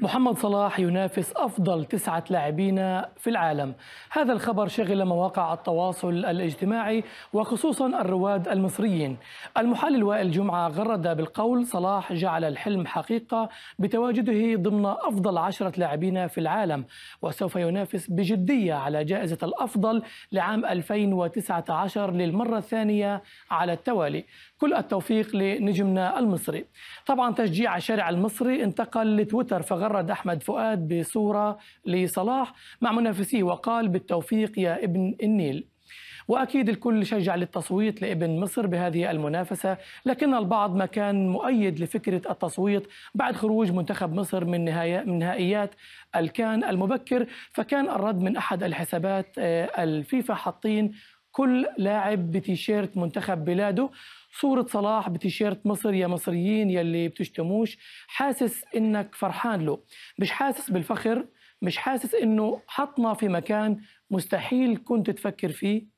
محمد صلاح ينافس أفضل تسعة لاعبين في العالم هذا الخبر شغل مواقع التواصل الاجتماعي وخصوصا الرواد المصريين المحلل وائل جمعة غرد بالقول صلاح جعل الحلم حقيقة بتواجده ضمن أفضل عشرة لاعبين في العالم وسوف ينافس بجدية على جائزة الأفضل لعام 2019 للمرة الثانية على التوالي كل التوفيق لنجمنا المصري طبعا تشجيع الشارع المصري انتقل لتويتر فغرد تغرد أحمد فؤاد بصورة لصلاح مع منافسيه وقال بالتوفيق يا ابن النيل واكيد الكل شجع للتصويت لابن مصر بهذه المنافسه، لكن البعض ما كان مؤيد لفكره التصويت بعد خروج منتخب مصر من نهاية من نهائيات الكان المبكر، فكان الرد من احد الحسابات آه، الفيفا حاطين كل لاعب بتيشيرت منتخب بلاده صورة صلاح بتيشيرت مصر يا مصريين يلي بتشتموش حاسس انك فرحان له مش حاسس بالفخر مش حاسس انه حطنا في مكان مستحيل كنت تفكر فيه